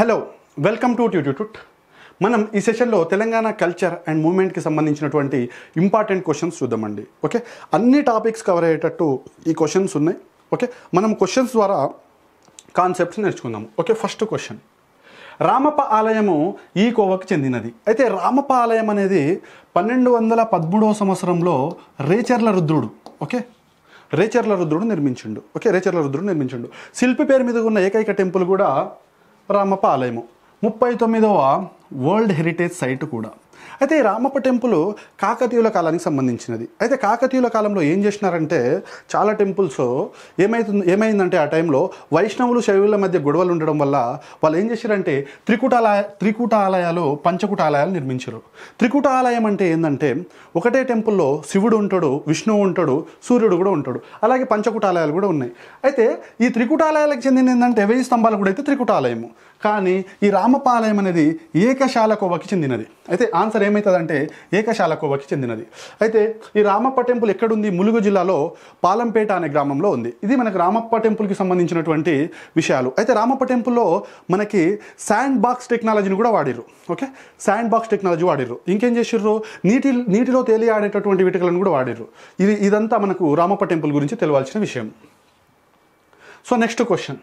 Hello welcome to ట్యూట్యూట్ మనం ఈ సెషన్లో తెలంగాణ కల్చర్ అండ్ మూమెంట్కి సంబంధించినటువంటి ఇంపార్టెంట్ క్వశ్చన్స్ చూద్దామండి ఓకే అన్ని టాపిక్స్ కవర్ అయ్యేటట్టు ఈ క్వశ్చన్స్ ఉన్నాయి ఓకే మనం క్వశ్చన్స్ ద్వారా కాన్సెప్ట్స్ నేర్చుకుందాం ఓకే ఫస్ట్ క్వశ్చన్ రామప్ప ఆలయము ఈ కోవకు చెందినది అయితే రామప్ప ఆలయం అనేది పన్నెండు వందల పద్మూడవ సంవత్సరంలో రేచర్ల రుద్రుడు ఓకే రేచర్ల రుద్రుడు నిర్మించిండు ఓకే రేచర్ల రుద్రుడు నిర్మించిండు శిల్పి పేరు మీద ఉన్న ఏకైక టెంపుల్ కూడా ఆలయము ముప్పై తొమ్మిదవ వరల్డ్ హెరిటేజ్ సైట్ కూడా అయితే రామప్ప టెంపుల్ కాకతీయుల కాలానికి సంబంధించినది అయితే కాకతీయుల కాలంలో ఏం చేసినారంటే చాలా టెంపుల్స్ ఏమైతుంది ఏమైందంటే ఆ టైంలో వైష్ణవులు శైవుల మధ్య గొడవలు ఉండడం వల్ల వాళ్ళు ఏం చేశారంటే త్రికూటాలయ త్రికూట ఆలయాలు పంచకూట ఆలయాలు నిర్మించారు త్రికూట ఆలయం అంటే ఏంటంటే ఒకటే టెంపుల్లో శివుడు ఉంటాడు విష్ణువు ఉంటాడు సూర్యుడు కూడా ఉంటాడు అలాగే పంచకూటాలయాలు కూడా ఉన్నాయి అయితే ఈ త్రికూటాలయాలకు చెందిన ఏంటంటే వెయ్యి స్తంభాలు కూడా అయితే త్రికూటాలయము కానీ ఈ రామపాలయం అనేది ఏకశాలకోవకి చెందినది అయితే ఆన్సర్ ఏమవుతుందంటే ఏకశాలకోవకి చెందినది అయితే ఈ రామప్ప టెంపుల్ ఎక్కడుంది ములుగు జిల్లాలో పాలంపేట అనే గ్రామంలో ఉంది ఇది మనకు రామప్ప టెంపుల్కి సంబంధించినటువంటి విషయాలు అయితే రామప్ప టెంపుల్లో మనకి శాండ్ బాక్స్ టెక్నాలజీని కూడా వాడిర్రు ఓకే శాండ్ బాక్స్ టెక్నాలజీ వాడిర్రు ఇంకేం చేసిర్రు నీటి నీటిలో తేలియాడేటటువంటి వీటికలను కూడా వాడిర్రు ఇది ఇదంతా మనకు రామప్ప టెంపుల్ గురించి తెలియాల్సిన విషయం సో నెక్స్ట్ క్వశ్చన్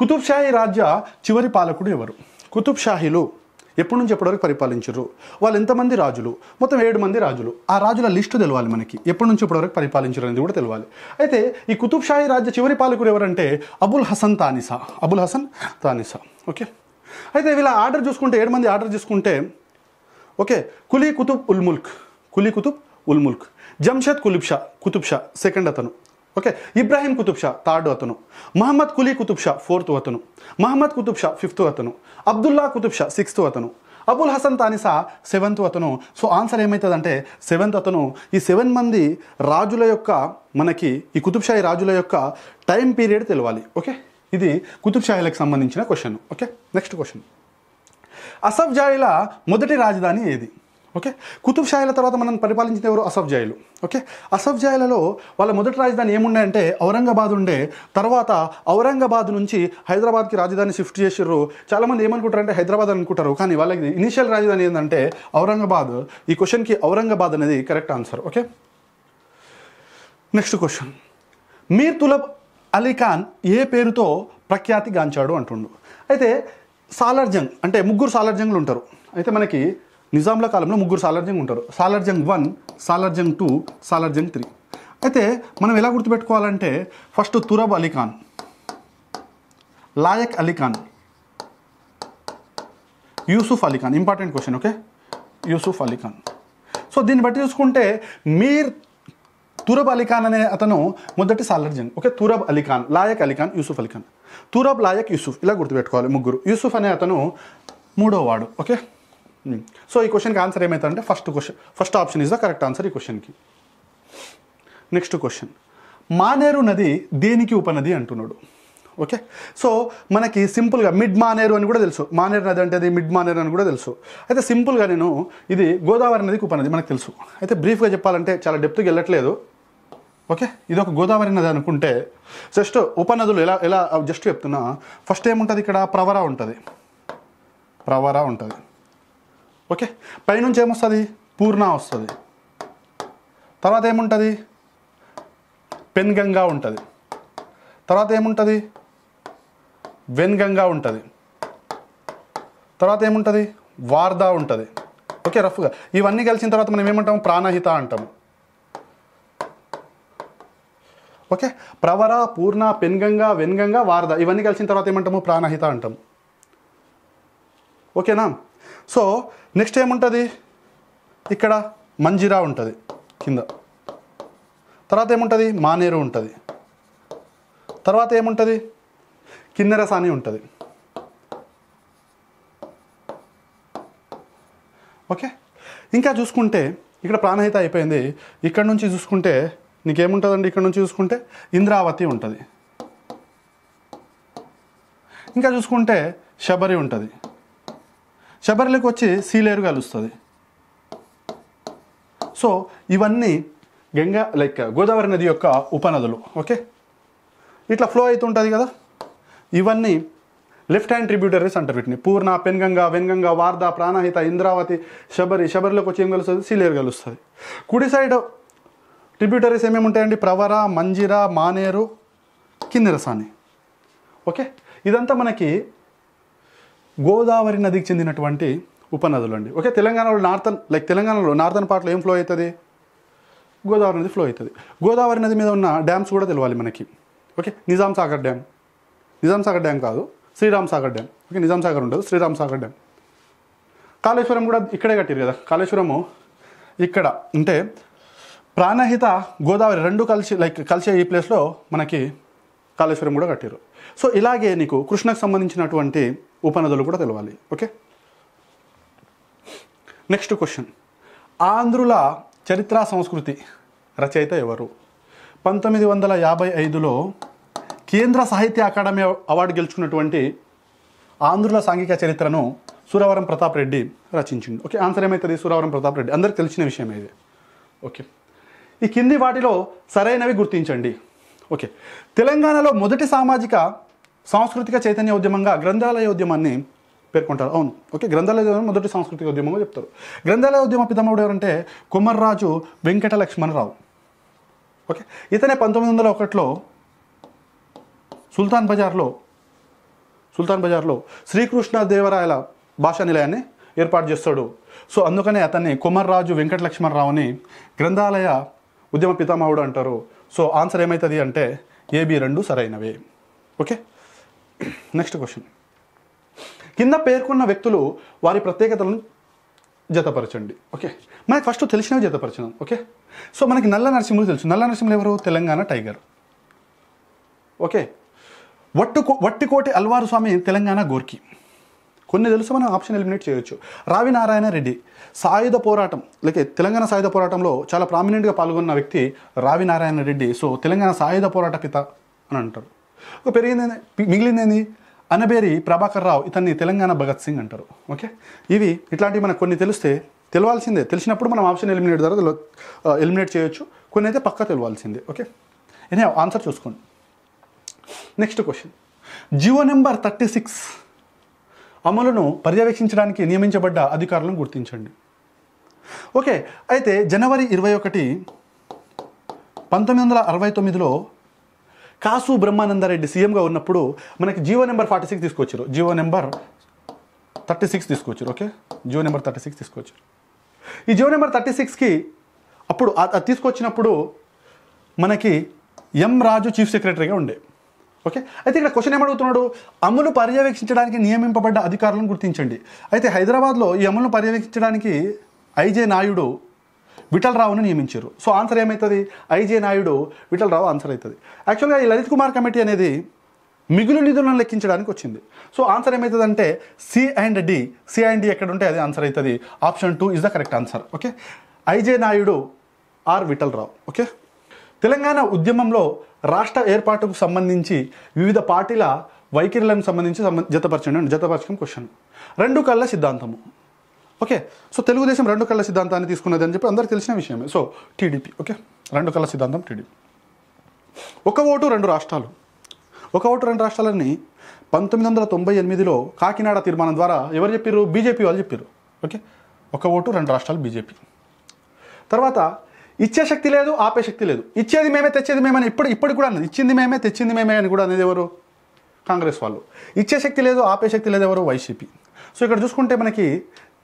కుతుబ్షాహీ రాజ్య చివరి పాలకుడు ఎవరు కుతుబ్షాహీలు ఎప్పటి నుంచి ఎప్పటివరకు పరిపాలించరు వాళ్ళు ఎంతమంది రాజులు మొత్తం ఏడు మంది రాజులు ఆ రాజుల లిస్టు తెలవాలి మనకి ఎప్పటి నుంచి ఇప్పటివరకు పరిపాలించరు అనేది కూడా తెలవాలి అయితే ఈ షాహీ రాజ్య చివరి పాలకుడు ఎవరంటే అబుల్ హసన్ తానిసా అబుల్ హసన్ తానిసా ఓకే అయితే వీళ్ళ ఆర్డర్ చూసుకుంటే ఏడు మంది ఆర్డర్ చూసుకుంటే ఓకే కులీ కుతుబ్ ఉల్ ముల్క్ కులీ కుతుబ్ ఉల్ ముల్క్ జంషద్ కులిబ్ షా కుతుబ్ షా సెకండ్ అతను ఓకే ఇబ్రాహీం కుతుబ్ షా థర్డ్ అతను మహమ్మద్ కులీ కుతుబ్ షా ఫోర్త్ అతను మహమ్మద్ కుతుబ్ షా ఫిఫ్త్ అతను అబ్దుల్లా కుతుబ్ షా సిక్స్త్ అతను అబుల్ హసన్ తానిసా సెవెంత్ అతను సో ఆన్సర్ ఏమవుతుందంటే సెవెంత్ అతను ఈ సెవెన్ మంది రాజుల యొక్క మనకి ఈ కుతుబ్షాహి రాజుల యొక్క టైం పీరియడ్ తెలవాలి ఓకే ఇది కుతుబ్షాహీలకు సంబంధించిన question okay next question Asaf మొదటి రాజధాని ఏది ఓకే కుతుబ్ షాయిల తర్వాత మనం పరిపాలించిన ఎవరు అసఫ్ జాయిలు ఓకే అసఫ్ జాయిలలో వాళ్ళ మొదటి రాజధాని ఏముండే ఔరంగాబాద్ ఉండే తర్వాత ఔరంగాబాద్ నుంచి హైదరాబాద్కి రాజధాని షిఫ్ట్ చేసారు చాలామంది ఏమనుకుంటారు అంటే హైదరాబాద్ అనుకుంటారు కానీ వాళ్ళకి ఇనిషియల్ రాజధాని ఏంటంటే ఔరంగాబాద్ ఈ క్వశ్చన్కి ఔరంగాబాద్ అనేది correct answer okay next question Mir Turab Ali Khan ఏ పేరుతో ప్రఖ్యాతి గాంచాడు అంటుండు అయితే సాలర్జంగ్ అంటే ముగ్గురు సాలర్జంగ్లు ఉంటారు అయితే మనకి నిజాంల కాలంలో ముగ్గురు సాలార్జంగ్ ఉంటారు Jung one Jung two Jung three అయితే మనం ఎలా గుర్తుపెట్టుకోవాలంటే first Turab Alikhan Laik Alikhan Yusuf Alikhan important question okay Yusuf Alikhan so దీన్ని బట్టి చూసుకుంటే మీర్ తురబ్ అలీఖాన్ అనే అతను మొదటి జంగ్ ఓకే తురబ్ అలీఖాన్ లాయక్ అలీఖాన్ యూసుఫ్ అలీఖాన్ తురబ్ లాయక్ యూసుఫ్ ఇలా గుర్తుపెట్టుకోవాలి ముగ్గురు యూసుఫ్ అనే అతను మూడోవాడు ఓకే సో hmm. ఈ క్వశ్చన్కి ఆన్సర్ ఏమవుతుందంటే first question first option is the correct answer ఈ క్వశ్చన్కి నెక్స్ట్ క్వశ్చన్ మానేరు నది దేనికి ఉపనది అంటున్నాడు ఓకే సో మనకి సింపుల్గా మిడ్ మానేరు అని కూడా తెలుసు మానేరు నది అంటే అది మిడ్ మానేరు అని కూడా తెలుసు అయితే సింపుల్గా నేను ఇది గోదావరి నదికి ఉపనది మనకు తెలుసు అయితే బ్రీఫ్గా చెప్పాలంటే చాలా డెప్త్కి వెళ్ళట్లేదు ఓకే ఇది ఒక గోదావరి నది అనుకుంటే జస్ట్ ఉపనదులు ఎలా ఎలా జస్ట్ చెప్తున్నా ఫస్ట్ ఏముంటుంది ఇక్కడ ప్రవర ఉంటుంది ప్రవరా ఉంటుంది ఓకే పైనుంచి ఏమొస్తుంది పూర్ణ వస్తుంది తర్వాత ఏముంటుంది పెన్గంగా ఉంటుంది తర్వాత ఏముంటుంది వెన్గంగా ఉంటుంది తర్వాత ఏముంటుంది వార్దా ఉంటుంది ఓకే రఫ్గా ఇవన్నీ కలిసిన తర్వాత మనం ఏమంటాము ప్రాణహిత అంటాము ఓకే ప్రవర పూర్ణ పెన్గంగా వెన్గంగా వారద ఇవన్నీ కలిసిన తర్వాత ఏమంటాము ప్రాణహిత అంటాం ఓకేనా సో నెక్స్ట్ ఏముంటుంది ఇక్కడ మంజీరా ఉంటుంది కింద తర్వాత ఏముంటుంది మానేరు ఉంటుంది తర్వాత ఏముంటుంది కిన్నెరసాని ఉంటుంది ఓకే ఇంకా చూసుకుంటే ఇక్కడ ప్రాణహిత అయిపోయింది ఇక్కడ నుంచి చూసుకుంటే నీకేముంటుందండి ఇక్కడ నుంచి చూసుకుంటే ఇంద్రావతి ఉంటుంది ఇంకా చూసుకుంటే శబరి ఉంటుంది షబర్లకు వచ్చి సీలేరు కలుస్తుంది సో ఇవన్నీ గంగా లైక్ గోదావరి నది యొక్క ఉపనదులు ఓకే ఇట్లా ఫ్లో అవుతుంటుంది కదా ఇవన్నీ లెఫ్ట్ హ్యాండ్ ట్రిబ్యూటరీస్ అంటారు వీటిని పూర్ణ పెన్గంగా వెన్గంగా వార్ధ ప్రాణహిత ఇంద్రావతి శబరి శబరిలోకి వచ్చి ఏం కలుస్తుంది సీలేరు కలుస్తుంది కుడి సైడ్ ట్రిబ్యూటరీస్ ఏమేమి ఉంటాయండి ప్రవర మంజిర మానేరు కిందిరసాని ఓకే ఇదంతా మనకి గోదావరి నదికి చెందినటువంటి ఉపనదులు అండి ఓకే తెలంగాణలో నార్థన్ లైక్ తెలంగాణలో నార్థన్ పార్ట్లో ఏం ఫ్లో అవుతుంది గోదావరి నది ఫ్లో అవుతుంది గోదావరి నది మీద ఉన్న డ్యామ్స్ కూడా తెలవాలి మనకి okay Nizam Sagar dam Nizam Sagar dam కాదు శ్రీరామ్ సాగర్ డ్యామ్ ఓకే నిజాం సాగర్ ఉండదు శ్రీరామ్ సాగర్ డ్యామ్ కాళేశ్వరం కూడా ఇక్కడే కట్టారు కదా కాళేశ్వరము ఇక్కడ అంటే ప్రాణహిత గోదావరి రెండు కలిసి లైక్ కలిసే ఈ ప్లేస్లో మనకి కాళేశ్వరం కూడా కట్టారు సో ఇలాగే నీకు కృష్ణకు సంబంధించినటువంటి ఉపనదులు కూడా తెలవాలి ఓకే నెక్స్ట్ క్వశ్చన్ ఆంధ్రుల చరిత్ర సంస్కృతి రచయిత ఎవరు పంతొమ్మిది వందల యాభై ఐదులో కేంద్ర సాహిత్య అకాడమీ అవార్డు గెలుచుకున్నటువంటి ఆంధ్రుల సాంఘిక చరిత్రను సురవరం ప్రతాప్ రెడ్డి రచించింది ఓకే ఆన్సర్ ఏమవుతుంది సురవరం ప్రతాప్ రెడ్డి అందరికి తెలిసిన విషయం ఇది ఓకే ఈ కింది వాటిలో సరైనవి గుర్తించండి ఓకే తెలంగాణలో మొదటి సామాజిక సాంస్కృతిక చైతన్య ఉద్యమంగా గ్రంథాలయ ఉద్యమాన్ని పేర్కొంటారు అవును ఓకే గ్రంథాలయ ఉద్యమం మొదటి సాంస్కృతిక ఉద్యమంగా చెప్తారు గ్రంథాలయ ఉద్యమ పితామహుడు ఎవరంటే కుమర్రాజు వెంకట లక్ష్మణరావు ఓకే ఇతనే పంతొమ్మిది వందల ఒకటిలో సుల్తాన్ బజార్లో సుల్తాన్ బజార్లో శ్రీకృష్ణదేవరాయల భాషా నిలయాన్ని ఏర్పాటు చేస్తాడు సో అందుకనే అతన్ని కుమర్రాజు వెంకట అని గ్రంథాలయ ఉద్యమ పితామహుడు అంటారు సో ఆన్సర్ ఏమవుతుంది అంటే ఏబి రెండు సరైనవే ఓకే నెక్స్ట్ క్వశ్చన్ కింద పేర్కొన్న వ్యక్తులు వారి ప్రత్యేకతలను జతపరచండి ఓకే మనకి ఫస్ట్ తెలిసినవి జతపరచడం ఓకే సో మనకి నల్ల నరసింహులు తెలుసు నల్ల నరసింహులు ఎవరు తెలంగాణ టైగర్ ఓకే వట్టుకో వట్టికోటి అల్వారు స్వామి తెలంగాణ గోర్కి కొన్ని తెలుసు మనం ఆప్షన్ ఎలిమినేట్ చేయొచ్చు రావి నారాయణ రెడ్డి సాయుధ పోరాటం లేక తెలంగాణ సాయుధ పోరాటంలో చాలా ప్రామినెంట్గా పాల్గొన్న వ్యక్తి రావి నారాయణ రెడ్డి సో తెలంగాణ సాయుధ పోరాట పిత అని అంటారు ఒక పెరిగిన మిగిలినని అనబేరి ప్రభాకర్ రావు ఇతన్ని తెలంగాణ భగత్ సింగ్ అంటారు ఓకే ఇవి ఇట్లాంటివి మనకు కొన్ని తెలిస్తే తెలవాల్సిందే తెలిసినప్పుడు మనం ఆప్షన్ ఎలిమినేట్ ద్వారా ఎలిమినేట్ చేయొచ్చు కొన్ని అయితే పక్కా తెలవాల్సిందే ఓకే ఎనీ ఆన్సర్ చూసుకోండి next question GO number thirty six అమలును పర్యవేక్షించడానికి నియమించబడ్డ అధికారులను గుర్తించండి ఓకే అయితే జనవరి ఇరవై ఒకటి పంతొమ్మిది వందల అరవై తొమ్మిదిలో కాసు బ్రహ్మానందరెడ్డి సీఎంగా ఉన్నప్పుడు మనకి జియో నెంబర్ ఫార్టీ సిక్స్ తీసుకొచ్చారు జియో నెంబర్ థర్టీ సిక్స్ తీసుకొచ్చారు okay GO number thirty six తీసుకొచ్చారు ఈ జియో నెంబర్ థర్టీ సిక్స్కి అప్పుడు అది తీసుకొచ్చినప్పుడు మనకి ఎం రాజు చీఫ్ సెక్రటరీగా ఉండే ఓకే అయితే ఇక్కడ క్వశ్చన్ ఏమడుగుతున్నాడు అమలు పర్యవేక్షించడానికి నియమింపబడ్డ అధికారులను గుర్తించండి అయితే హైదరాబాద్లో ఈ అమలును పర్యవేక్షించడానికి ఐజే నాయుడు విఠలరావును నియమించారు సో ఆన్సర్ ఏమవుతుంది ఐజే నాయుడు విఠలరావు ఆన్సర్ అవుతుంది యాక్చువల్గా ఈ లలిత్ కుమార్ కమిటీ అనేది మిగులు నిధులను లెక్కించడానికి వచ్చింది సో ఆన్సర్ ఏమవుతుందంటే C and D C and D ఎక్కడ ఉంటే అది ఆన్సర్ అవుతుంది option two is the correct answer okay IJ Naidu or Vittalrao okay Telangana ఉద్యమంలో రాష్ట్ర ఏర్పాటుకు సంబంధించి వివిధ పార్టీల వైఖరులను సంబంధించి సంబంధ జతపరచండి జతపరచడం క్వశ్చన్ రెండు కళ్ళ సిద్ధాంతము ఓకే సో తెలుగుదేశం రెండు కళ్ళ సిద్ధాంతాన్ని తీసుకున్నది అని చెప్పి అందరికి తెలిసిన విషయమే సో టీడీపీ ఓకే రెండు కళ్ళ సిద్ధాంతం టీడీపీ ఒక ఓటు రెండు రాష్ట్రాలు ఒక ఓటు రెండు రాష్ట్రాలని పంతొమ్మిది వందల తొంభై ఎనిమిదిలో కాకినాడ తీర్మానం ద్వారా ఎవరు చెప్పారు బీజేపీ వాళ్ళు చెప్పారు ఓకే ఒక ఓటు రెండు రాష్ట్రాలు బీజేపీ తర్వాత ఇచ్చే శక్తి లేదు ఆపే శక్తి లేదు ఇచ్చేది మేమే తెచ్చేది మేమని ఇప్పుడు ఇప్పుడు కూడా అన్నది ఇచ్చింది మేమే తెచ్చింది మేమే అని కూడా అనేది ఎవరు కాంగ్రెస్ వాళ్ళు ఇచ్చే శక్తి లేదు ఆపే శక్తి లేదు ఎవరు వైసీపీ సో ఇక్కడ చూసుకుంటే మనకి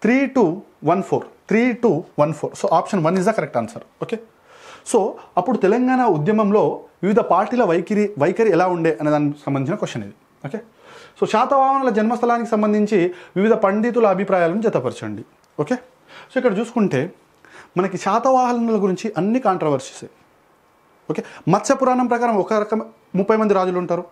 three two one four three two one four so option one is the correct answer okay so అప్పుడు తెలంగాణ ఉద్యమంలో వివిధ పార్టీల వైఖరి వైఖరి ఎలా ఉండే అనే దానికి సంబంధించిన క్వశ్చన్ ఇది ఓకే సో శాతవాహనుల జన్మస్థలానికి సంబంధించి వివిధ పండితుల అభిప్రాయాలను జతపరచండి ఓకే సో ఇక్కడ చూసుకుంటే మనకి శాతవాహనుల గురించి అన్ని కాంట్రవర్సీసే ఓకే మత్స్య పురాణం ప్రకారం ఒక రకం ముప్పై మంది రాజులు ఉంటారు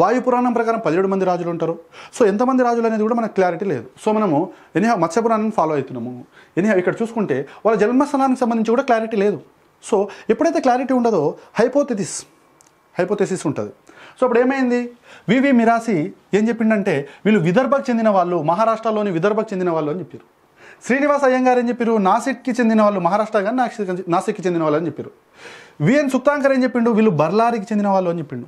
వాయు పురాణం ప్రకారం పదిహేడు మంది రాజులు ఉంటారు సో ఎంతమంది రాజులు అనేది కూడా మనకు క్లారిటీ లేదు సో మనము ఎనిహా మత్స్య ఫాలో అవుతున్నాము ఎనిహా ఇక్కడ చూసుకుంటే వాళ్ళ జన్మస్థలానికి సంబంధించి కూడా క్లారిటీ లేదు సో ఎప్పుడైతే క్లారిటీ ఉండదో హైపోథెసిస్ హైపోథెసిస్ ఉంటుంది సో ఇప్పుడు ఏమైంది వివి మిరాసి ఏం చెప్పిండంటే వీళ్ళు విదర్భకు చెందిన వాళ్ళు మహారాష్ట్రలోని విదర్భకు చెందిన వాళ్ళు అని చెప్పారు శ్రీనివాస్ అయ్యంగారు ఏం చెప్పారు నాసిక్కి చెందిన వాళ్ళు మహారాష్ట్ర కానీ నాసిక్కి చెందిన వాళ్ళు అని చెప్పారు విఎన్ సుక్తాంకర్ ఏం చెప్పిండు వీళ్ళు బర్లారికి చెందిన వాళ్ళు అని చెప్పిండు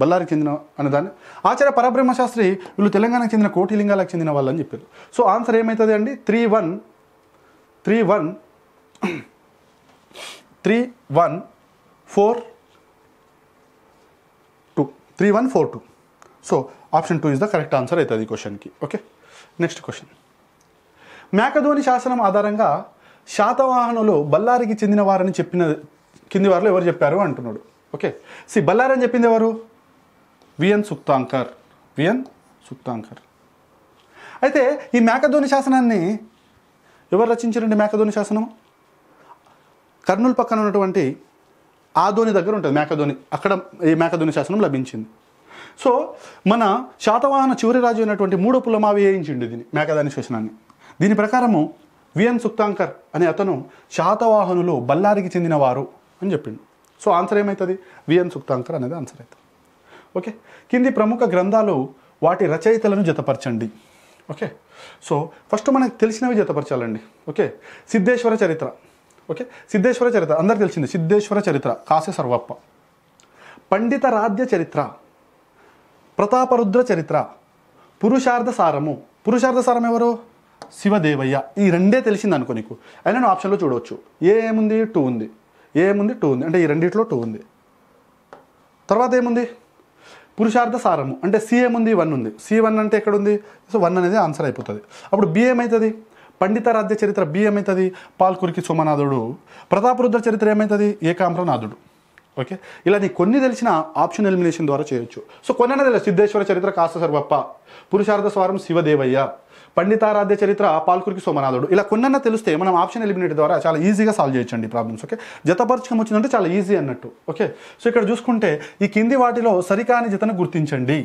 బళ్ళారికి చెందిన అన్నదాన్ని ఆచార్య పరబ్రహ్మశాస్త్రి వీళ్ళు తెలంగాణకు చెందిన కోటిలింగాలకు చెందిన వాళ్ళని చెప్పారు సో ఆన్సర్ ఏమవుతుంది అండి three one three one three one four two three one four two so option two is the correct answer అవుతుంది ఈ క్వశ్చన్కి ఓకే నెక్స్ట్ క్వశ్చన్ మేకధోని శాసనం ఆధారంగా శాతవాహనులు బల్లారికి చెందిన వారని చెప్పిన కింది వారిలో ఎవరు చెప్పారు అంటున్నాడు ఓకే సి బల్లారని చెప్పింది ఎవరు విఎన్ సుక్తాంకర్ విఎన్ సుక్తాంకర్ అయితే ఈ మేకధోని శాసనాన్ని ఎవరు రచించారండి మేకధోని శాసనం కర్నూలు పక్కన ఉన్నటువంటి ఆధోని దగ్గర ఉంటుంది మేకధోని అక్కడ ఈ మేకధోని శాసనం లభించింది సో మన శాతవాహన చివరి రాజు అయినటువంటి మూడో పులమావి వేయించిండు దీన్ని మేకధాని శాసనాన్ని దీని ప్రకారము విఎన్ సుక్తాంకర్ అనే అతను శాతవాహనులు బల్లారికి చెందినవారు అని చెప్పిండు సో ఆన్సర్ ఏమవుతుంది విఎన్ సుక్తాంకర్ అనేది ఆన్సర్ అవుతుంది ఓకే కింది ప్రముఖ గ్రంథాలు వాటి రచయితలను జతపరచండి ఓకే సో ఫస్ట్ మనకు తెలిసినవి జతపరచాలండి ఓకే సిద్ధేశ్వర చరిత్ర ఓకే సిద్ధేశ్వర చరిత్ర అందరికి తెలిసింది సిద్ధేశ్వర చరిత్ర కాసే సర్వప్ప పండిత రాధ్య చరిత్ర ప్రతాపరుద్ర చరిత్ర పురుషార్థ సారము పురుషార్థ సారం ఎవరు శివదేవయ్య ఈ రెండే తెలిసింది అనుకో నీకు అయినా నువ్వు ఆప్షన్లో చూడవచ్చు ఏ ఏముంది టూ ఉంది ఏముంది టూ ఉంది అంటే ఈ రెండిట్లో టూ ఉంది తర్వాత ఏముంది పురుషార్థ సారము అంటే సిఎం ఉంది వన్ ఉంది సి వన్ అంటే ఎక్కడ ఉంది సో వన్ అనేది ఆన్సర్ అయిపోతుంది అప్పుడు బిఏం పండిత పండితారాధ్య చరిత్ర బి ఏమవుతుంది పాల్కురికి సోమనాథుడు ప్రతాపరుద్ర చరిత్ర ఏమవుతుంది ఏకాంబ్రనాథుడు ఓకే ఇలా నీకు కొన్ని తెలిసిన ఆప్షన్ ఎలిమినేషన్ ద్వారా చేయొచ్చు సో కొన్ని అనేది సిద్ధేశ్వర చరిత్ర కాస్త సర్వప్ప పురుషార్థ స్వారం శివదేవయ్య పండితారాధ్య చరిత్ర పాల్కురికి సోమనాథుడు ఇలా కొన్న తెలిస్తే మనం ఆప్షన్ ఎలిమినేట్ ద్వారా చాలా ఈజీగా సాల్వ్ చేయొచ్చండి ప్రాబ్లమ్స్ ఓకే జతపరచకం వచ్చిందంటే చాలా ఈజీ అన్నట్టు ఓకే సో ఇక్కడ చూసుకుంటే ఈ కింది వాటిలో సరికాని జతను గుర్తించండి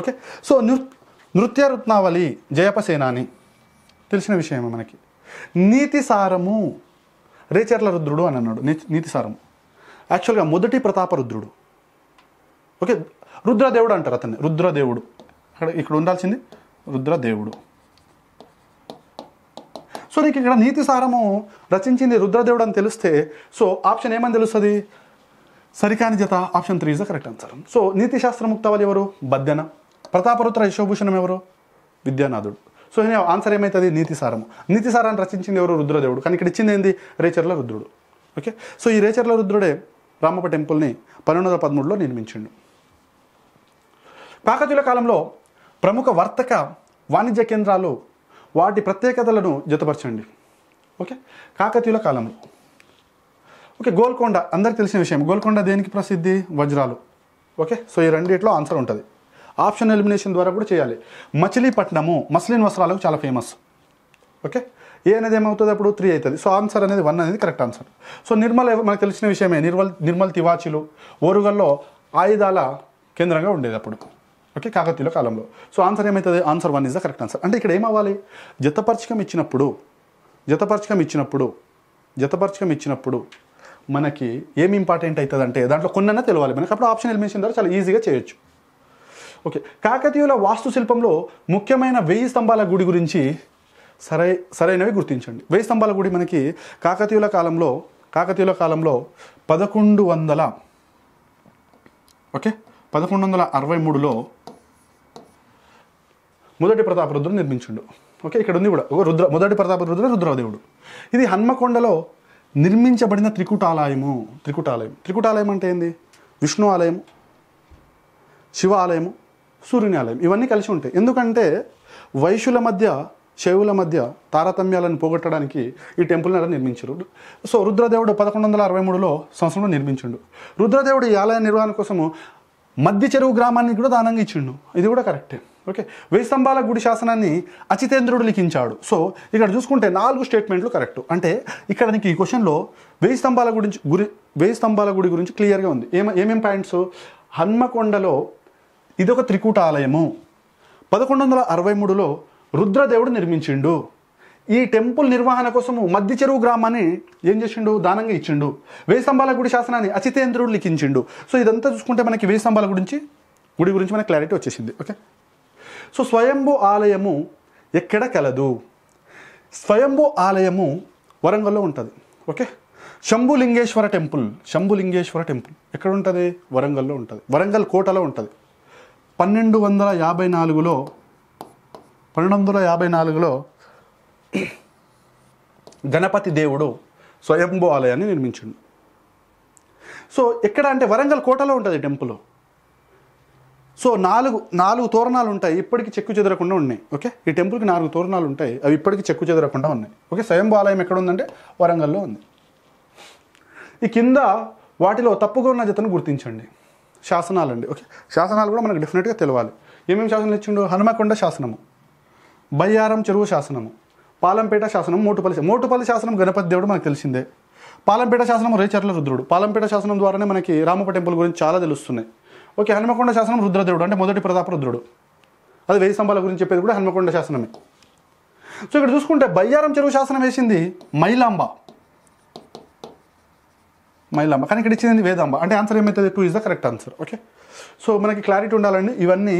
ఓకే సో నృ నృత్య రత్నావళి సేనాని తెలిసిన విషయమే మనకి నీతి సారము రేచర్ల రుద్రుడు అని అన్నాడు నీతి సారము యాక్చువల్గా మొదటి ప్రతాప రుద్రుడు ఓకే రుద్రదేవుడు అంటారు అతన్ని రుద్రదేవుడు అక్కడ ఇక్కడ ఉండాల్సింది రుద్రదేవుడు సో నీకు ఇక్కడ నీతి సారము రచించింది రుద్రదేవుడు అని తెలిస్తే సో ఆప్షన్ ఏమని తెలుస్తుంది సరికాని జత option three is the correct answer so నీతి శాస్త్ర ముక్తవలు ఎవరు బద్దెన ప్రతాపరుత్ర యశోభూషణం ఎవరు విద్యానాథుడు సో ఆన్సర్ ఏమవుతుంది నీతిసారము నీతిసారాన్ని రచించింది ఎవరు రుద్రదేవుడు కానీ ఇక్కడ ఇచ్చింది ఏంది రేచర్ల రుద్రుడు ఓకే సో ఈ రేచర్ల రుద్రుడే రామప్ప టెంపుల్ని పన్నెండు వందల పదమూడులో నిర్మించిండు కాకతీయుల కాలంలో ప్రముఖ వర్తక వాణిజ్య కేంద్రాలు వాటి ప్రత్యేకతలను జతపరచండి ఓకే కాకతీయుల కాలంలో ఓకే గోల్కొండ అందరికి తెలిసిన విషయం గోల్కొండ దేనికి ప్రసిద్ధి వజ్రాలు ఓకే సో ఈ రెండిట్లో ఆన్సర్ ఉంటుంది ఆప్షన్ ఎలిమినేషన్ ద్వారా కూడా చేయాలి మచిలీపట్నము మస్లిన్ వస్త్రాలకు చాలా ఫేమస్ ఓకే ఏ అనేది ఏమవుతుంది అప్పుడు త్రీ అవుతుంది సో ఆన్సర్ అనేది వన్ అనేది కరెక్ట్ ఆన్సర్ సో నిర్మల్ మనకు తెలిసిన విషయమే నిర్మల్ నిర్మల్ తివాచీలు ఓరుగల్లో ఆయుధాల కేంద్రంగా ఉండేది అప్పుడు ఓకే కాకతీయుల కాలంలో సో ఆన్సర్ ఏమవుతుంది answer one is the correct answer అంటే ఇక్కడ ఏమవ్వాలి జతపరచకం ఇచ్చినప్పుడు జతపరచకం ఇచ్చినప్పుడు జతపరచకం ఇచ్చినప్పుడు మనకి ఏమి ఇంపార్టెంట్ అవుతుంది అంటే దాంట్లో కొన్న తెలవాలి మనకి అప్పుడు ఆప్షన్ ఎలిమినేషన్ ద్వారా చాలా ఈజీగా చేయొచ్చు ఓకే కాకతీయుల వాస్తుశిల్పంలో ముఖ్యమైన వెయ్యి స్తంభాల గుడి గురించి సరై సరైనవి గుర్తించండి వెయ్యి స్తంభాల గుడి మనకి కాకతీయుల కాలంలో కాకతీయుల కాలంలో పదకొండు వందల ఓకే పదకొండు వందల అరవై మూడులో మొదటి ప్రతాపరుద్రుడు నిర్మించుడు ఓకే ఇక్కడ ఉంది కూడా రుద్ర మొదటి ప్రతాపరుద్రుడు రుద్రదేవుడు ఇది హన్మకొండలో నిర్మించబడిన త్రికుటాలయము త్రికుటాలయం త్రికుటాలయం అంటే ఏంది విష్ణు ఆలయం శివ ఆలయము సూర్యుని ఆలయం ఇవన్నీ కలిసి ఉంటాయి ఎందుకంటే వైశ్యుల మధ్య శైవుల మధ్య తారతమ్యాలను పోగొట్టడానికి ఈ టెంపుల్ అలా నిర్మించారు సో రుద్రదేవుడు పదకొండు వందల అరవై మూడులో సంవత్సరంలో నిర్మించిండు రుద్రదేవుడు ఈ ఆలయ నిర్వహణ కోసము మధ్య చెరువు గ్రామానికి కూడా దానంగా ఇచ్చిండు ఇది కూడా కరెక్టే ఓకే స్తంభాల గుడి శాసనాన్ని అచితేంద్రుడు లిఖించాడు సో ఇక్కడ చూసుకుంటే నాలుగు స్టేట్మెంట్లు కరెక్ట్ అంటే ఇక్కడ నీకు ఈ క్వశ్చన్లో వేయి స్తంభాల గురించి గురి వేయి స్తంభాల గుడి గురించి క్లియర్గా ఉంది ఏమ ఏమేం పాయింట్స్ హన్మకొండలో ఇదొక త్రికూట ఆలయము పదకొండు వందల అరవై మూడులో రుద్రదేవుడు నిర్మించిండు ఈ టెంపుల్ నిర్వహణ కోసము మధ్య చెరువు గ్రామాన్ని ఏం చేసిండు దానంగా ఇచ్చిండు వేసంబాల గుడి శాసనాన్ని అచితేంద్రుడు లిఖించిండు సో ఇదంతా చూసుకుంటే మనకి వేసంబాల గురించి గుడి గురించి మనకి క్లారిటీ వచ్చేసింది ఓకే సో స్వయంభు ఆలయము ఎక్కడ కలదు స్వయంభు ఆలయము వరంగల్లో ఉంటుంది okay Shambhulingeshwara temple Shambhulingeshwara temple ఎక్కడ ఉంటుంది వరంగల్లో ఉంటుంది వరంగల్ కోటలో ఉంటుంది పన్నెండు వందల యాభై నాలుగులో పన్నెండు వందల యాభై నాలుగులో గణపతి దేవుడు స్వయంభూ ఆలయాన్ని నిర్మించిండు సో ఎక్కడ అంటే వరంగల్ కోటలో ఉంటుంది టెంపుల్ సో నాలుగు నాలుగు తోరణాలు ఉంటాయి ఇప్పటికీ చెక్కు చెదరకుండా ఉన్నాయి ఓకే ఈ టెంపుల్కి నాలుగు తోరణాలు ఉంటాయి అవి ఇప్పటికీ చెక్కు చెదరకుండా ఉన్నాయి ఓకే స్వయంభూ ఆలయం ఎక్కడ ఉందంటే వరంగల్లో ఉంది ఈ కింద వాటిలో తప్పుగా ఉన్న జతను గుర్తించండి శాసనాలండి ఓకే శాసనాలు కూడా మనకు డెఫినెట్గా తెలియాలి ఏమేమి శాసనాలు ఇచ్చిండు హనుమకొండ శాసనము బయ్యారం చెరువు శాసనము పాలంపేట శాసనం మోటుపల్లి మోటుపల్లి శాసనం గణపతి దేవుడు మనకు తెలిసిందే పాలంపేట శాసనం రేచర్ల రుద్రుడు పాలంపేట శాసనం ద్వారానే మనకి రామప్ప టెంపుల్ గురించి చాలా తెలుస్తున్నాయి ఓకే హనుమకొండ శాసనం రుద్రదేవుడు అంటే మొదటి ప్రతాప రుద్రుడు అది వెయ్యి స్తంభాల గురించి చెప్పేది కూడా హనుమకొండ శాసనమే సో ఇక్కడ చూసుకుంటే బయ్యారం చెరువు శాసనం వేసింది మైలాంబ మైలాంబ కానీ ఇక్కడ ఇచ్చింది వేదాంబ అంటే ఆన్సర్ ఏమవుతుంది two is the correct answer okay so మనకి క్లారిటీ ఉండాలండి ఇవన్నీ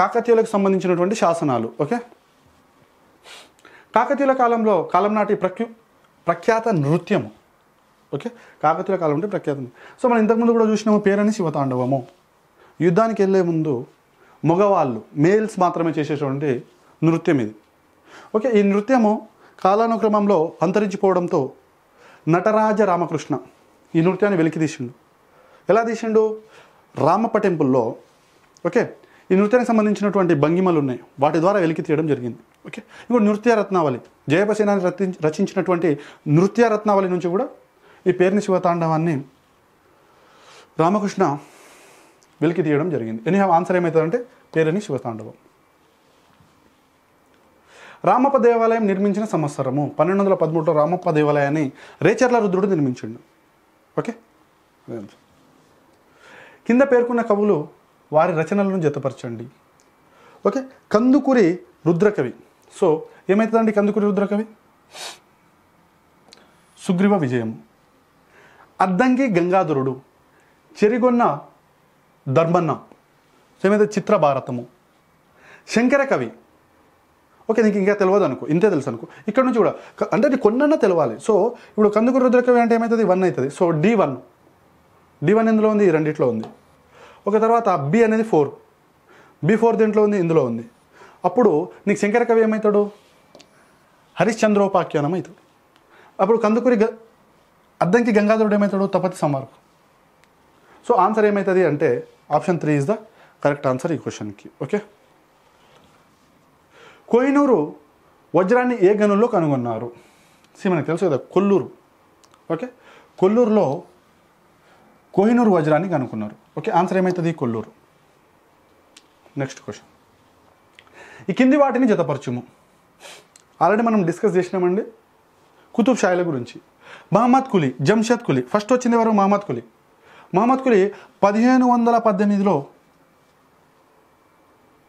కాకతీయులకు సంబంధించినటువంటి శాసనాలు ఓకే కాకతీయుల కాలంలో కాలం నాటి ప్రఖ్యు ప్రఖ్యాత నృత్యము ఓకే కాకతీయుల కాలం అంటే ప్రఖ్యాత సో మనం ఇంతకుముందు కూడా చూసినాము పేరని శివతాండవము యుద్ధానికి వెళ్ళే ముందు మగవాళ్ళు మేల్స్ మాత్రమే చేసేటువంటి నృత్యం ఇది ఓకే ఈ నృత్యము కాలానుక్రమంలో అంతరించిపోవడంతో నటరాజ రామకృష్ణ ఈ నృత్యాన్ని వెలికి తీసిండు ఎలా తీసిండు రామప్ప టెంపుల్లో ఓకే ఈ నృత్యానికి సంబంధించినటువంటి భంగిమలు ఉన్నాయి వాటి ద్వారా వెలికి తీయడం జరిగింది ఓకే ఇంకోటి నృత్య రత్నావళి జయపసేనాన్ని రచి రచించినటువంటి నృత్య రత్నావళి నుంచి కూడా ఈ పేరుని శివతాండవాన్ని రామకృష్ణ వెలికి తీయడం జరిగింది ఎనీ ఆన్సర్ ఏమవుతుందంటే పేరుని శివతాండవం రామప్ప దేవాలయం నిర్మించిన సంవత్సరము పన్నెండు వందల పదమూడులో రామప్ప దేవాలయాన్ని రేచర్ల రుద్రుడు నిర్మించిండు ఓకే కింద పేర్కొన్న కవులు వారి రచనలను జతపరచండి ఓకే కందుకూరి రుద్రకవి సో ఏమవుతుందండి కందుకూరి రుద్రకవి సుగ్రీవ విజయం అద్దంకి గంగాధరుడు చెరిగొన్న ధర్మన్న సో ఏమైతే చిత్రభారతము శంకర కవి ఓకే నీకు ఇంకా తెలియదు అనుకో ఇంతే తెలుసు అనుకో ఇక్కడ నుంచి కూడా అంటే నీకు కొన్నన్నా తెలవాలి సో ఇప్పుడు కందుకు రుద్రకవి అంటే ఏమవుతుంది వన్ అవుతుంది so D one D one ఎందులో ఉంది రెండిట్లో ఉంది ఒక తర్వాత బి అనేది ఫోర్ బి ఫోర్ దీంట్లో ఉంది ఇందులో ఉంది అప్పుడు నీకు శంకర కవి ఏమవుతాడు హరిశ్చంద్రోపాఖ్యానం అవుతాడు అప్పుడు కందుకూరి గ అద్దంకి గంగాధరుడు ఏమవుతాడు తపతి సంవార్కు సో ఆన్సర్ ఏమవుతుంది అంటే option three is the correct answer ఈ క్వశ్చన్కి ఓకే కోహినూరు వజ్రాన్ని ఏ గనుల్లో కనుగొన్నారు సి మనకు తెలుసు కదా కొల్లూరు ఓకే కొల్లూరులో కోహినూరు వజ్రాన్ని కనుక్కున్నారు ఓకే ఆన్సర్ ఏమవుతుంది కొల్లూరు నెక్స్ట్ క్వశ్చన్ ఈ కింది వాటిని జతపరచుము ఆల్రెడీ మనం డిస్కస్ చేసినామండి కుతుబ్ షాయిల గురించి మహమ్మద్ కులీ జంషద్ కులీ ఫస్ట్ వచ్చింది ఎవరు మహమ్మద్ కులి మహమ్మద్ కులి పదిహేను వందల పద్దెనిమిదిలో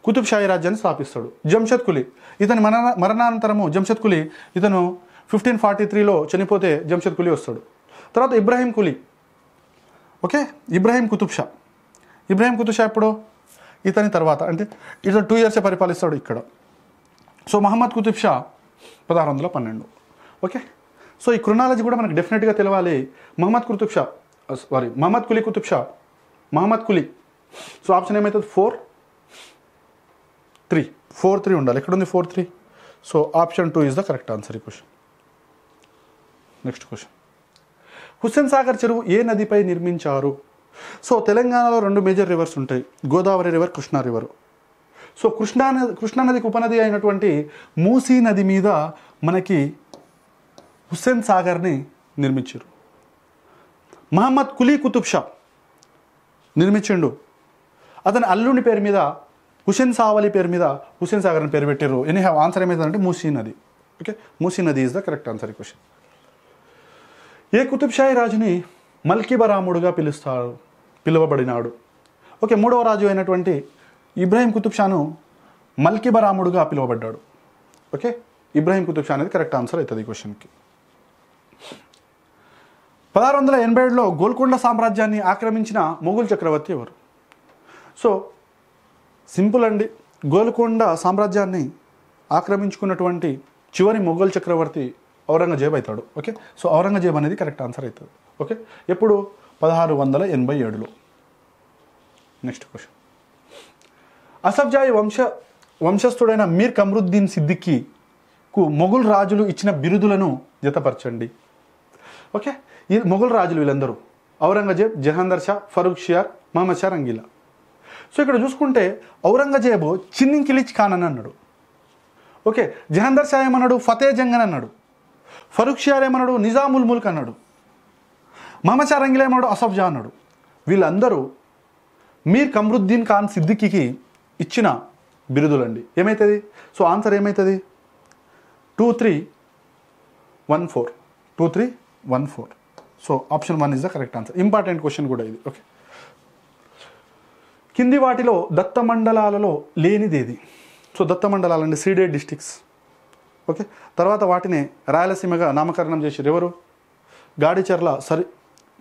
కుతుబ్ షాయి రాజ్యాన్ని స్థాపిస్తాడు జంషద్ కులి ఇతని మరణ మరణానంతరము జంషద్ కులి ఇతను ఫిఫ్టీన్ ఫార్టీ త్రీలో చనిపోతే జంషద్ కులి వస్తాడు తర్వాత ఇబ్రాహీం కులీ ఓకే ఇబ్రాహీం కుతుబ్ షా ఇబ్రాహీం కుతుబ్ షా ఎప్పుడు ఇతని తర్వాత అంటే ఇతను టూ ఇయర్సే పరిపాలిస్తాడు ఇక్కడ సో మహమ్మద్ కుతుబ్ షా పదహారు వందల పన్నెండు ఓకే సో ఈ క్రొనాలజీ కూడా మనకు డెఫినెట్గా తెలవాలి Mohammed Qutub Shah sorry Mohammed Quli Qutub Shah Mohammed Quli so option ఏమవుతుంది ఫోర్ త్రీ ఫోర్ త్రీ ఉండాలి ఎక్కడుంది four three so option two is the correct answer ఈ question next question Hussain Sagar చెరువు ఏ నదిపై నిర్మించారు సో తెలంగాణలో రెండు మేజర్ రివర్స్ ఉంటాయి Godavari river Krishna river so Krishna కృష్ణానదికి ఉపనది అయినటువంటి మూసీ నది మీద మనకి హుస్సేన్ సాగర్ని నిర్మించారు మహమ్మద్ కులీ కుతుబ్ షా నిర్మించిండు అతని అల్లుని పేరు మీద హుసేన్ సావలి పేరు మీద హుసేన్ సాగర్ అని పేరు పెట్టారు ఎనీ హ్యావ్ ఆన్సర్ ఏమైందంటే మూసీ నది ఓకే మూసీ నది ఈజ్ ద కరెక్ట్ ఆన్సర్ ఈ క్వశ్చన్ ఏ కుతుబ్ రాజుని మల్కిబరాముడుగా పిలుస్తారు పిలువబడినాడు ఓకే మూడవ రాజు అయినటువంటి ఇబ్రాహీం కుతుబ్షాను మల్కిబరాముడుగా పిలువబడ్డాడు ఓకే ఇబ్రాహీం కుతుబ్షా అనేది కరెక్ట్ ఆన్సర్ అవుతుంది ఈ క్వశ్చన్కి పదహారు వందల ఎనభై ఏడులో గోల్కొండ సామ్రాజ్యాన్ని ఆక్రమించిన మొఘల్ చక్రవర్తి ఎవరు సో సింపుల్ అండి గోల్కొండ సామ్రాజ్యాన్ని ఆక్రమించుకున్నటువంటి చివరి మొఘల్ చక్రవర్తి ఔరంగజేబ్ అవుతాడు ఓకే సో ఔరంగజేబ్ అనేది కరెక్ట్ ఆన్సర్ అవుతుంది ఓకే ఎప్పుడు పదహారు వందల ఎనభై ఏడులో నెక్స్ట్ క్వశ్చన్ అసబ్జాయి వంశ వంశస్థుడైన మీర్ కమరుద్దీన్ సిద్దిక్కీకు మొఘుల్ రాజులు ఇచ్చిన బిరుదులను జతపరచండి ఓకే ఈ మొఘుల్ రాజులు వీళ్ళందరూ ఔరంగజేబ్ జహాందర్ షా ఫరూక్ షియార్ మహమ్మద్ షా రంగీలా సో ఇక్కడ చూసుకుంటే ఔరంగజేబు కిలిచ్ ఖాన్ అని అన్నాడు ఓకే జహాందర్ షా ఏమన్నాడు ఫతే జంగ్ అని అన్నాడు ఫరూక్ షియార్ ఏమన్నాడు నిజాముల్ ముల్క్ అన్నాడు మమచారంగిలేమాడు అసఫ్ జా అన్నాడు వీళ్ళందరూ మీర్ కమరుద్దీన్ ఖాన్ సిద్దిఖీకి ఇచ్చిన బిరుదులండి ఏమవుతుంది సో ఆన్సర్ ఏమవుతుంది two three one four two three one four so option one is the correct answer important question కూడా ఇది ఓకే కింది వాటిలో దత్త మండలాలలో లేనిదేది సో దత్త మండలాలండి సీడెడ్ డిస్టిక్స్ ఓకే తర్వాత వాటిని రాయలసీమగా నామకరణం చేసి ఎవరు గాడిచెర్ల సరి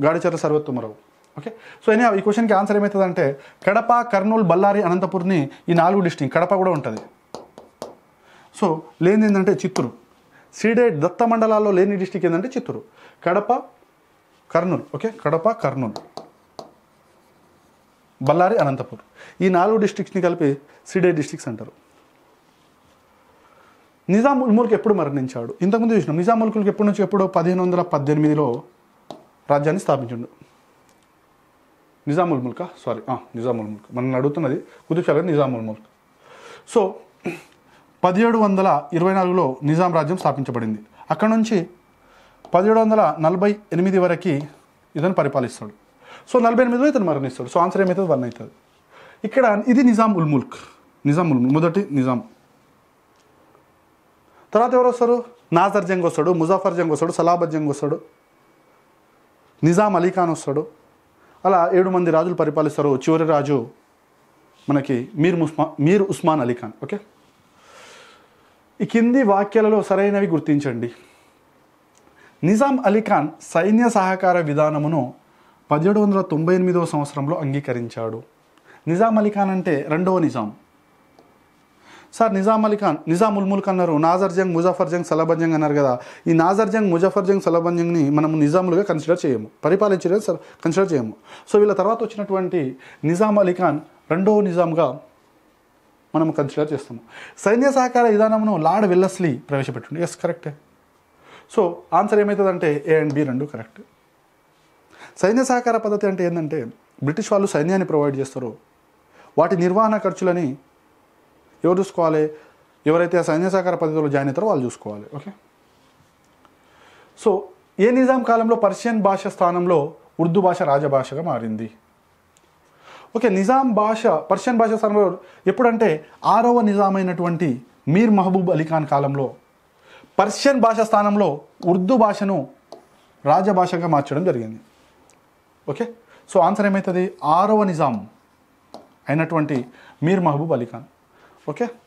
గాడిచర్ల సర్వోత్తమరావు ఓకే సో అయినా ఈ క్వశ్చన్కి ఆన్సర్ ఏమవుతుందంటే కడప కర్నూలు బళ్ళారి అనంతపూర్ని ఈ నాలుగు డిస్టింగ్ కడప కూడా ఉంటుంది సో లేనిది ఏంటంటే చిత్తూరు సీడే దత్త మండలాల్లో లేని డిస్టిక్ ఏంటంటే చిత్తూరు కడప కర్నూలు ఓకే కడప కర్నూలు బళ్ళారి అనంతపూర్ ఈ నాలుగు డిస్టిక్స్ని కలిపి సిడే డిస్టిక్స్ అంటారు నిజాం ఉల్మూర్కి ఎప్పుడు మరణించాడు ఇంతకుముందు చూసినాం నిజాం ఎప్పటి నుంచి ఎప్పుడో పదిహేను వందల పద్దెనిమిదిలో రాజ్యాన్ని స్థాపించిండు నిజాముల్ ముల్క సారీ నిజాముల్ ముల్క్ మనం అడుగుతున్నది కుతుబ్షాగర్ నిజాముల్ ముల్క్ సో పదిహేడు వందల ఇరవై నాలుగులో నిజాం రాజ్యం స్థాపించబడింది అక్కడ నుంచి పదిహేడు వందల నలభై ఎనిమిది వరకు ఇతను పరిపాలిస్తాడు సో నలభై ఎనిమిదిలో ఇతను మరణిస్తాడు సో ఆన్సర్ ఏమవుతుంది వన్ అవుతుంది ఇక్కడ ఇది నిజాం ఉల్ ముల్క్ నిజాం ఉల్ మొదటి నిజాం తర్వాత ఎవరు వస్తారు నాజర్ జంగ్ వస్తాడు ముజాఫర్ జంగ్ వస్తాడు సలాబద్ జంగ్ వస్తాడు నిజాం అలీఖాన్ వస్తాడు అలా ఏడు మంది రాజులు పరిపాలిస్తారు చివరి రాజు మనకి మీర్ ముస్మా మీర్ ఉస్మాన్ అలీఖాన్ ఓకే ఈ కింది వాక్యాలలో సరైనవి గుర్తించండి నిజాం అలీఖాన్ సైన్య సహకార విధానమును పదిహేడు వందల తొంభై ఎనిమిదవ సంవత్సరంలో అంగీకరించాడు నిజాం అలీఖాన్ అంటే రెండవ నిజాం సార్ నిజాం అలీ ఖాన్ నిజాం ఉల్ ముల్క్ అన్నారు నాజర్ జంగ్ ముజాఫర్ జంగ్ సలబన్ జంగ్ అన్నారు కదా ఈ నాజర్ జంగ్ ముజాఫర్ జంగ్ సలబన్ జంగ్ని మనం నిజాములుగా కన్సిడర్ చేయము పరిపాలించే సార్ కన్సిడర్ చేయము సో వీళ్ళ తర్వాత వచ్చినటువంటి నిజాం అలీ ఖాన్ రెండో నిజాంగా మనం కన్సిడర్ చేస్తాము సైన్య సహకార విధానమును లార్డ్ విల్లస్లీ ప్రవేశపెట్టిండు ఎస్ కరెక్టే సో ఆన్సర్ ఏమవుతుందంటే ఏ అండ్ బి రెండు కరెక్ట్ సైన్య సహకార పద్ధతి అంటే ఏంటంటే బ్రిటిష్ వాళ్ళు సైన్యాన్ని ప్రొవైడ్ చేస్తారు వాటి నిర్వహణ ఖర్చులని ఎవరు చూసుకోవాలి ఎవరైతే సైన్య సహకార పద్ధతిలో జాయిన్ అవుతారో వాళ్ళు చూసుకోవాలి ఓకే సో ఏ నిజాం కాలంలో పర్షియన్ భాష స్థానంలో ఉర్దూ భాష రాజభాషగా మారింది ఓకే నిజాం భాష పర్షియన్ భాష స్థానంలో ఎప్పుడంటే ఆరవ నిజాం అయినటువంటి మీర్ మహబూబ్ అలీఖాన్ కాలంలో పర్షియన్ భాష స్థానంలో ఉర్దూ భాషను రాజభాషగా మార్చడం జరిగింది ఓకే సో ఆన్సర్ ఏమవుతుంది ఆరవ నిజాం అయినటువంటి మీర్ మహబూబ్ అలీఖాన్ Ok?